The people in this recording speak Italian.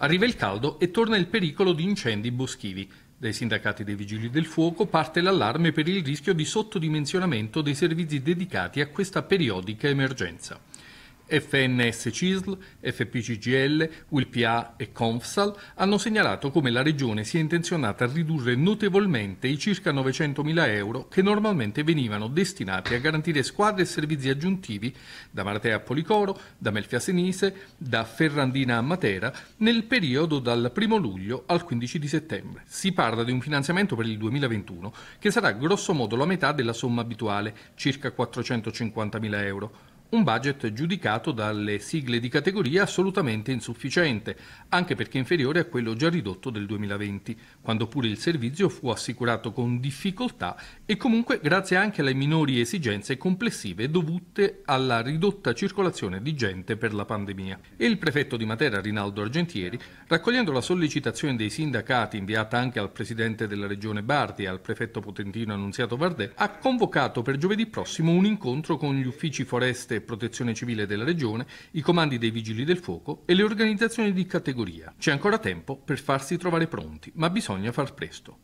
Arriva il caldo e torna il pericolo di incendi boschivi. Dai sindacati dei vigili del fuoco parte l'allarme per il rischio di sottodimensionamento dei servizi dedicati a questa periodica emergenza. FNS CISL, FPCGL, ULPA e Confsal hanno segnalato come la Regione sia intenzionata a ridurre notevolmente i circa 900.000 euro che normalmente venivano destinati a garantire squadre e servizi aggiuntivi da Maratea a Policoro, da Melfia Senise, da Ferrandina a Matera nel periodo dal 1 luglio al 15 di settembre. Si parla di un finanziamento per il 2021 che sarà grossomodo la metà della somma abituale, circa 450.000 euro. Un budget giudicato dalle sigle di categoria assolutamente insufficiente, anche perché inferiore a quello già ridotto del 2020, quando pure il servizio fu assicurato con difficoltà e comunque grazie anche alle minori esigenze complessive dovute alla ridotta circolazione di gente per la pandemia. E il prefetto di Matera, Rinaldo Argentieri, raccogliendo la sollecitazione dei sindacati inviata anche al presidente della regione Bardi e al prefetto potentino Annunziato Vardè, ha convocato per giovedì prossimo un incontro con gli uffici foreste e Protezione Civile della Regione, i comandi dei Vigili del Fuoco e le organizzazioni di categoria. C'è ancora tempo per farsi trovare pronti, ma bisogna far presto.